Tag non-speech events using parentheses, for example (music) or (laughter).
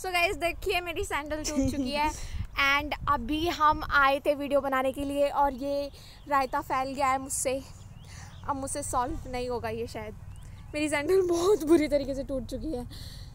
सो so guys देखिए मेरी sandal (laughs) टूट चुकी है एंड अभी हम आए थे वीडियो बनाने के लिए और ये रायता फैल गया है मुझसे अब मुझसे सॉल्व नहीं होगा ये शायद मेरी सैंडल (laughs) बहुत बुरी तरीके से टूट चुकी है